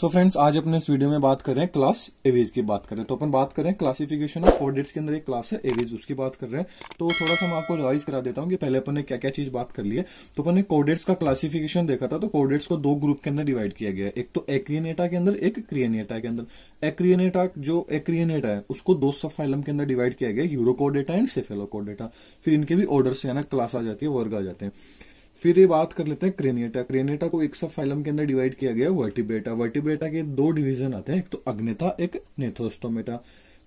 सो so friends आज अपने इस वीडियो में बात कर रहे हैं क्लास एवीज की बात करें तो अपन बात कर रहे हैं क्लासिफिकेशन ऑफ ऑडिट्स के अंदर एक क्लास है एवीज उसकी बात कर रहे हैं तो थोड़ा सा मैं आपको रिवाइज करा देता हूँ कि पहले अपन ने क्या क्या चीज बात कर ली है तो अपन ने कोडेट्स का क्लासिफिकेशन देखा था तो कोडेट्स को दो ग्रुप के अंदर डिवाइड किया गया एक तो एक्रियनेटा के अंदर एक क्रियनेटा के अंदर एक्रियनेटा जो एक्रियनेटा है उसको दो सफाइलम के अंदर डिवाइड किया गया यूरोकोडेटा एंड सेफेलोकोडेटा फिर इनके भी ऑर्डर से है ना क्लास आ जाती है वर्ग आ जाते हैं फिर ये बात कर लेते हैं क्रेनेटा क्रेनेटा को एक सब फाइलम के अंदर डिवाइड किया गया वर्टिबेटा वर्टिबेटा के दो डिवीजन आते हैं एक तो अग्नेता एक नेथोस्टोमेटा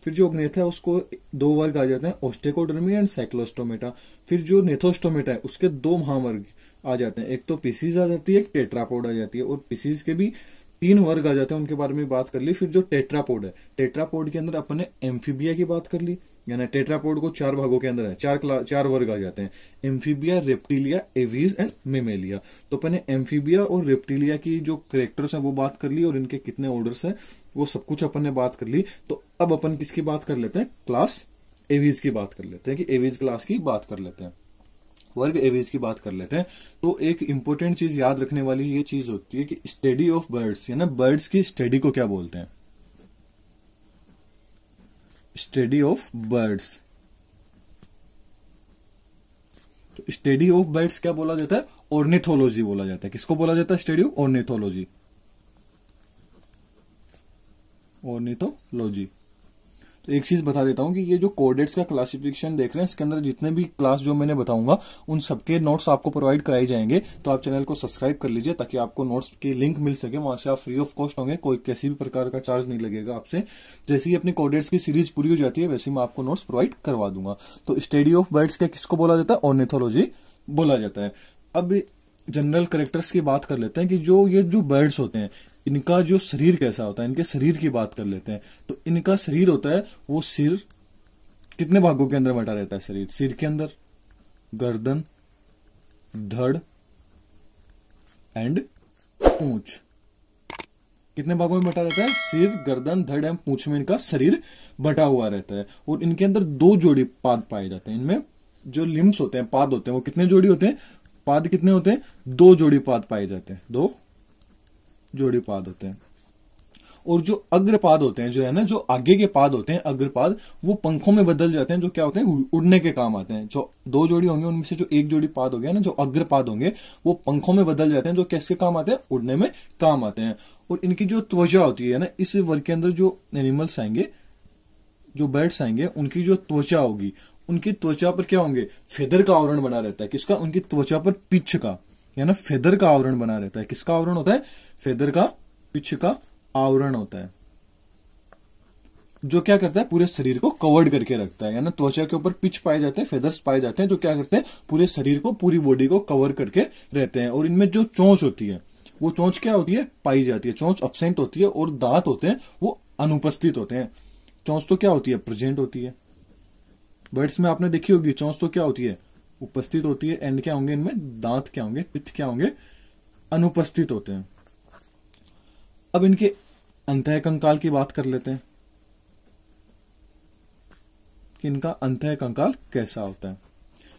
फिर जो अग्नेथा है उसको दो वर्ग आ जाते हैं ओस्टेकोडर्मी एंड साइक्लोस्टोमेटा फिर जो नेथोस्टोमेटा है उसके दो महावर्ग आ जाते हैं एक तो पीसीज आ जाती है एक टेट्रापोड आ जाती है और पीसीज के भी तीन वर्ग आ जाते हैं उनके बारे में बात कर ली फिर जो टेट्रापोड है टेट्रापोड के अंदर अपन ने एम्फीबिया की बात कर ली यानी टेट्रापोड को चार भागों के अंदर है चार चार वर्ग आ जाते हैं amphibia reptilia aves and mammalia तो अपने एम्फीबिया और रेप्टिलिया की जो करेक्टर्स है वो बात कर ली और इनके कितने ऑर्डर्स है वो सब कुछ अपन ने बात कर ली तो अब अपन किसकी बात कर लेते हैं क्लास एवीज की बात कर लेते हैं कि एवीज क्लास की बात कर लेते हैं वर्ग एवेज की बात कर लेते हैं तो एक इंपॉर्टेंट चीज याद रखने वाली ये चीज होती है कि स्टडी ऑफ बर्ड्स या ना बर्ड्स की स्टडी को क्या बोलते हैं स्टडी ऑफ बर्ड्स तो स्टडी ऑफ बर्ड्स क्या बोला जाता है ऑर्निथोलॉजी बोला जाता है किसको बोला जाता है स्टडी ऑफ ऑर्निथोलॉजी ऑर्निथोलॉजी एक चीज बता देता हूँ कि ये जो कोडेट्स का क्लासिफिकेशन देख रहे हैं इसके अंदर जितने भी क्लास जो मैंने बताऊंगा उन सबके नोट्स आपको प्रोवाइड कराए जाएंगे तो आप चैनल को सब्सक्राइब कर लीजिए ताकि आपको नोट्स की लिंक मिल सके वहां से आप फ्री ऑफ कॉस्ट होंगे कोई किसी भी प्रकार का चार्ज नहीं लगेगा आपसे जैसे ही अपनी कोडेट्स की सीरीज पूरी हो जाती है वैसे मैं आपको नोट्स प्रोवाइड करवा दूंगा तो स्टडी ऑफ बर्ड्स का किसको बोला जाता है ऑर्निथोलॉजी बोला जाता है अब जनरल करेक्टर्स की बात कर लेते हैं कि जो ये जो बर्ड्स होते हैं इनका जो शरीर कैसा होता है इनके शरीर की बात कर लेते हैं तो इनका शरीर होता है वो सिर कितने भागों के अंदर बटा रहता है शरीर सिर के अंदर गर्दन धड़ एंड पूछ कितने भागों में बटा रहता है सिर गर्दन धड़ एंड पूछ में इनका शरीर बटा हुआ रहता है और इनके अंदर दो जोड़ी पाद पाए जाते हैं इनमें जो लिम्स होते हैं पाद होते हैं वो कितने जोड़ी होते हैं पाद कितने होते हैं दो जोड़ी पाद पाए जाते हैं दो जोड़ी पाद होते हैं और जो अग्रपाद होते हैं जो है ना जो आगे के पाद होते हैं अग्रपाद वो पंखों में बदल जाते हैं जो क्या होते हैं उड़ने के काम आते हैं जो दो जोड़ी होंगे उनमें से जो एक जोड़ी पाद हो गया ना जो अग्रपाद होंगे वो पंखों में बदल जाते हैं जो कैसे काम आते हैं उड़ने में काम आते हैं और इनकी जो त्वचा होती है ना इस वर्ग के अंदर जो एनिमल्स आएंगे जो बर्ड्स आएंगे उनकी जो त्वचा होगी उनकी त्वचा पर क्या होंगे फेदर का आवरण बना रहता है किसका उनकी त्वचा पर पिछ का या ना फेदर का आवरण बना रहता है किसका आवरण होता है फेदर का पिछ का आवरण होता है जो क्या करता है पूरे शरीर को कवर्ड करके रखता है यानी त्वचा के ऊपर पिच पाए जाते हैं फेदर्स पाए जाते हैं जो क्या करते हैं पूरे शरीर को पूरी बॉडी को कवर करके रहते हैं और इनमें जो चोंच होती है वो चोंच क्या होती है पाई जाती है चोंच अपसेंट होती है और दांत होते हैं वो अनुपस्थित होते हैं चौंस तो क्या होती है प्रेजेंट होती है बर्ड्स में आपने देखी होगी चौंस तो क्या होती है उपस्थित होती है एंड क्या होंगे इनमें दांत क्या होंगे पित्त क्या होंगे अनुपस्थित होते हैं अब इनके अंत कंकाल की बात कर लेते हैं कि इनका अंत कंकाल कैसा होता है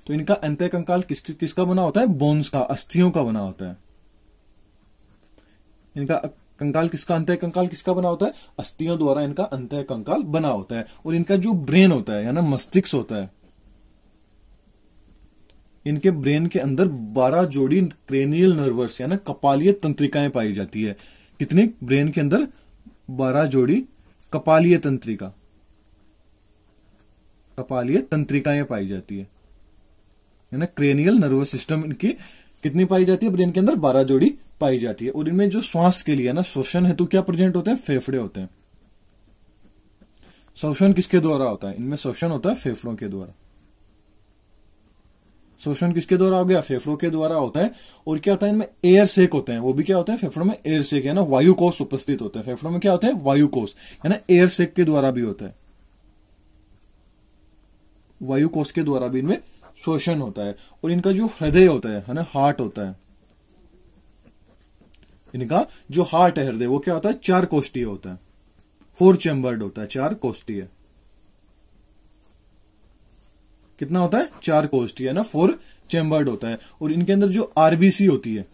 तो इनका अंत कंकाल किस किसका बना होता है बोन्स का अस्थियों का बना होता है इनका कंकाल किसका अंत कंकाल किसका बना होता है अस्थियों द्वारा इनका अंत कंकाल बना होता है और इनका जो ब्रेन होता है यानी मस्तिष्क होता है इनके ब्रेन के अंदर 12 जोड़ी क्रेनियल नर्वस यानी कपालीय तंत्रिकाएं पाई जाती है कितने ब्रेन के अंदर बारह जोड़ी कपालीय तंत्रिका कपालीय तंत्रिकाएं पाई जाती है है ना क्रेनियल नर्वस सिस्टम इनकी कितनी पाई जाती है ब्रेन के अंदर बारह जोड़ी पाई जाती है और इनमें जो श्वास के लिए ना शोषण हेतु क्या प्रेजेंट होते हैं फेफड़े होते हैं शोषण किसके द्वारा होता है इनमें शोषण होता है फेफड़ों के द्वारा शोषण किसके द्वारा हो गया फेफड़ों के द्वारा होता है और क्या होता है इनमें एयर सेक होते हैं वो भी क्या होते हैं फेफड़ों में एयर सेक है ना वायु कोष उपस्थित होते हैं फेफड़ों में क्या होते हैं वायु कोष है ना एयर सेक के द्वारा भी होता है वायु कोष के द्वारा भी इनमें शोषण होता है और इनका जो हृदय होता है ना हार्ट होता है इनका जो हार्ट है हृदय वो क्या होता है चार कोष्टीय होता है फोर चैम्बर्ड होता है चार कोष्टीय कितना होता है चार कोस्ट है ना फोर चेम्बर्ड होता है और इनके अंदर जो आरबीसी होती है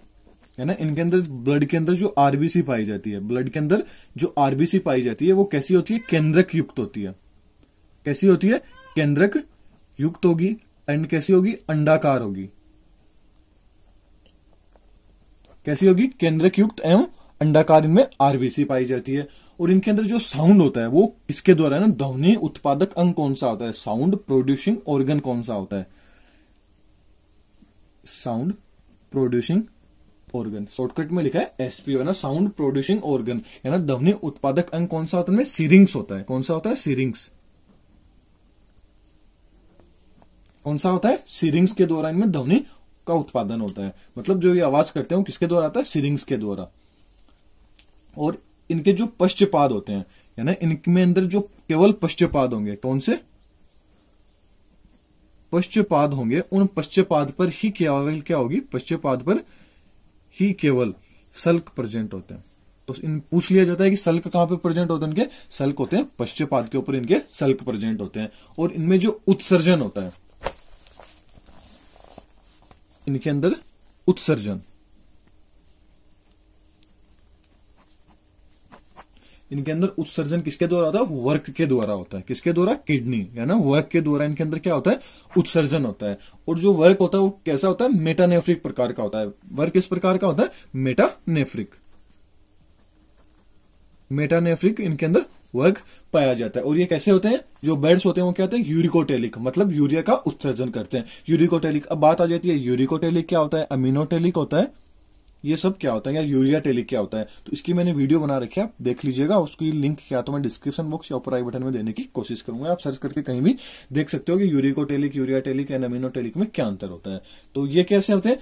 है ना इनके अंदर ब्लड के अंदर जो आरबीसी पाई जाती है ब्लड के अंदर जो आरबीसी पाई जाती है वो कैसी होती है केंद्रक युक्त होती है कैसी होती है केंद्रक युक्त होगी एंड कैसी होगी अंडाकार होगी कैसी होगी केंद्रक युक्त एवं अंडाकार इनमें आरबीसी पाई जाती है और इनके अंदर जो साउंड होता है वो इसके द्वारा ना ध्वनि उत्पादक अंग कौन सा होता है साउंड प्रोड्यूसिंग ऑर्गन कौन सा होता है साउंड प्रोड्यूसिंग ऑर्गन शॉर्टकट में लिखा है एसपीओ है ना साउंड प्रोड्यूसिंग ऑर्गन है ना ध्वनि उत्पादक अंग कौन सा होता है सीरिंग्स होता है कौन सा होता है सीरिंग्स कौन सा होता है सीरिंग्स के द्वारा इनमें ध्वनि का उत्पादन होता है मतलब जो ये आवाज करते हैं किसके द्वारा आता है सीरिंग्स के द्वारा और इनके जो पश्चपाद होते हैं यानी इनके अंदर जो केवल पश्चपाद होंगे कौन से पश्चपाद होंगे उन पश्चपाद पर ही केवल क्या होगी पश्चपाद पर ही केवल सल्क प्रेजेंट होते हैं तो इन पूछ लिया जाता है कि सल्क कहां पर प्रेजेंट होते हैं इनके सल्क होते हैं पश्चपाद के ऊपर इनके सल्क प्रेजेंट होते हैं और इनमें जो उत्सर्जन होता है इनके अंदर उत्सर्जन इनके अंदर उत्सर्जन किसके द्वारा होता है वर्क के द्वारा होता है किसके द्वारा किडनी है ना वर्क के द्वारा इनके अंदर क्या होता है उत्सर्जन होता है और जो वर्क होता है वो कैसा होता है मेटानेफ्रिक प्रकार का होता है वर्क किस प्रकार का होता है मेटानेफ्रिक मेटानेफ्रिक इनके अंदर वर्क पाया जाता है और ये कैसे होते हैं जो बेड्स होते हैं वो क्या होते हैं यूरिकोटेलिक मतलब यूरिया का उत्सर्जन करते हैं यूरिकोटेलिक अब बात आ जाती है यूरिकोटेलिक क्या होता है अमीनोटेलिक होता है ये सब क्या होता है या यूरिया टेली क्या होता है तो इसकी मैंने वीडियो बना रखी है आप देख लीजिएगा उसकी लिंक क्या तो मैं डिस्क्रिप्शन बॉक्स या ऊपर आई बटन में देने की कोशिश करूंगा आप सर्च करके कहीं भी देख सकते हो कि टेलिक यूरिया टेलिक एंड टेलिक में क्या अंतर होता है तो ये कैसे होते हैं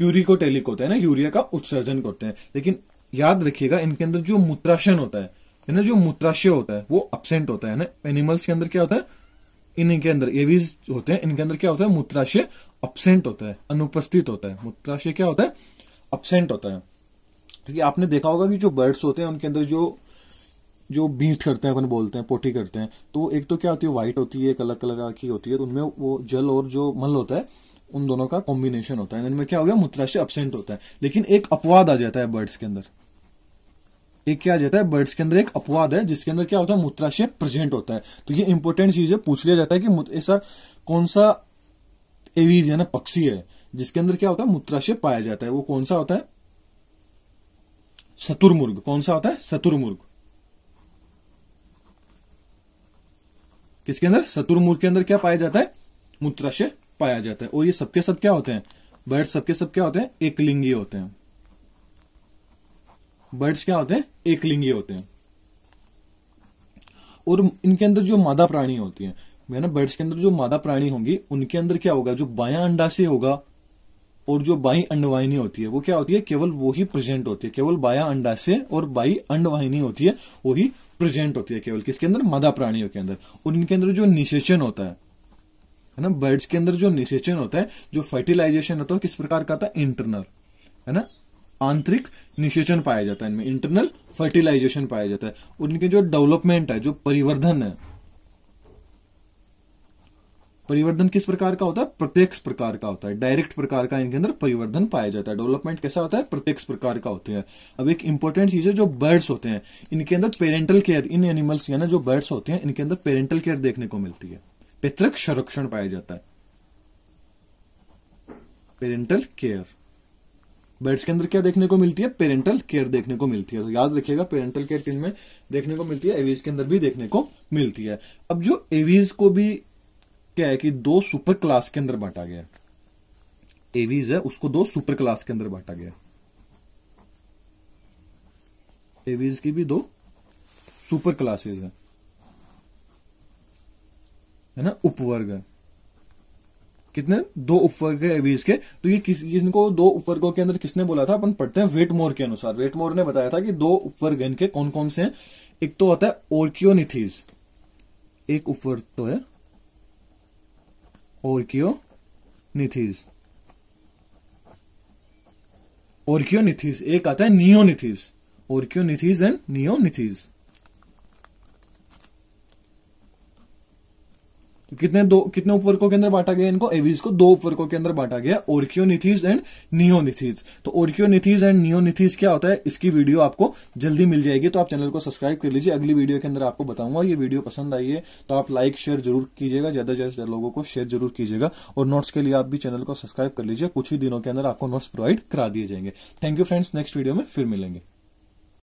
यूरिकोटेलिक होते हैं ना यूरिया का उत्सर्जन करते हैं लेकिन याद रखिएगा इनके अंदर जो मूत्राशन होता है ना जो मूत्राशय होता है वो अपसेंट होता है ना एनिमल्स के अंदर क्या होता है इनके अंदर एवीज होते हैं इनके अंदर क्या होता है मूत्राशय अपसेंट होता है अनुपस्थित होता है मूत्राशय क्या होता है अपसेंट होता है क्योंकि आपने देखा होगा कि जो बर्ड्स होते हैं उनके अंदर जो जो बीट करते हैं अपन बोलते हैं पोटी करते हैं तो एक तो क्या होती है व्हाइट होती है एक अलग कलर की होती है तो उनमें वो जल और जो मल होता है उन दोनों का कॉम्बिनेशन होता है इनमें क्या हो गया मूत्राशय अपसेंट होता है लेकिन एक अपवाद आ जाता है बर्ड्स के अंदर एक क्या आ जाता है बर्ड्स के अंदर एक अपवाद है जिसके अंदर क्या होता है मूत्राशय प्रेजेंट होता है तो ये इंपॉर्टेंट चीज है पूछ लिया जाता है कि ऐसा कौन सा एवीज है ना पक्षी है जिसके अंदर क्या होता है मूत्राशय पाया जाता है वो कौन सा होता है शतुर्मुर्ग कौन सा होता है सतुर्मुर्ग किसके अंदर शतुर्मुर्ग के अंदर क्या पाया जाता है मूत्राशय पाया जाता है और ये सबके सब क्या होते हैं बर्ड सबके सब क्या होते हैं एकलिंगी होते हैं बर्ड्स क्या होते हैं एकलिंगी होते हैं और इनके अंदर जो मादा प्राणी होती है ना बर्ड्स के अंदर जो मादा प्राणी होंगी उनके अंदर क्या होगा जो बाया अंडाशय होगा और जो बाई अंडवाहिनी होती है वो क्या होती है केवल वो ही प्रेजेंट होती है केवल बाया अंडाशय और बाई अंडवाहिनी होती है वो ही प्रेजेंट होती है केवल किसके अंदर मादा प्राणियों के अंदर और इनके अंदर जो निशेचन होता है है ना बर्ड्स के अंदर जो निशेचन होता है जो फर्टिलाइजेशन होता है किस प्रकार का था इंटरनल है ना आंतरिक निशेचन पाया जाता है इनमें इंटरनल फर्टिलाइजेशन पाया जाता है और इनके जो डेवलपमेंट है जो परिवर्धन है परिवर्धन किस प्रकार का होता है प्रत्यक्ष प्रकार का होता है डायरेक्ट प्रकार का इनके अंदर परिवर्धन पाया जाता है डेवलपमेंट कैसा होता है प्रत्यक्ष प्रकार का होता है अब एक इंपॉर्टेंट चीज है जो बर्ड्स होते हैं इनके अंदर पेरेंटल केयर इन एनिमल्स यानी जो बर्ड्स होते हैं इनके अंदर पेरेंटल केयर देखने को मिलती है पितृक संरक्षण पाया जाता है पेरेंटल केयर बर्ड्स के अंदर क्या देखने को मिलती है पेरेंटल केयर देखने को मिलती है तो याद रखिएगा पेरेंटल केयर किन में देखने को मिलती है एवीज के अंदर भी देखने को मिलती है अब जो एवीज को भी क्या है कि दो सुपर क्लास के अंदर बांटा गया एवीज है उसको दो सुपर क्लास के अंदर बांटा गया एवीज की भी दो सुपर क्लासेस है है ना उपवर्ग कितने दो उपवर्ग एवीज के तो ये किस इनको दो उपवर्गों के अंदर किसने बोला था अपन पढ़ते हैं वेटमोर के अनुसार वेटमोर ने बताया था कि दो उपवर्ग इनके कौन कौन से हैं एक तो होता है ओर्कियोनिथीज एक उपवर्ग तो है ओर्कियोनिथिस ओरकियोनिथिस एक आता है नियोनिथिस ओरकियोनिथिस एंड नियोनिथिस कितने दो कितने उपवर्गों के अंदर बांटा गया इनको एवीज को दो उपवर्गों के अंदर बांटा गया ओरकियोनिथीज एंड नियोनिथीज तो ओरकियोनिथीज एंड नियोनिथीज क्या होता है इसकी वीडियो आपको जल्दी मिल जाएगी तो आप चैनल को सब्सक्राइब कर लीजिए अगली वीडियो के अंदर आपको बताऊंगा ये वीडियो पसंद आई है तो आप लाइक शेयर जरूर कीजिएगा ज्यादा से ज्यादा लोगों को शेयर जरूर कीजिएगा और नोट्स के लिए आप भी चैनल को सब्सक्राइब कर लीजिए कुछ ही दिनों के अंदर आपको नोट्स प्रोवाइड करा दिए जाएंगे thank you friends next video में फिर मिलेंगे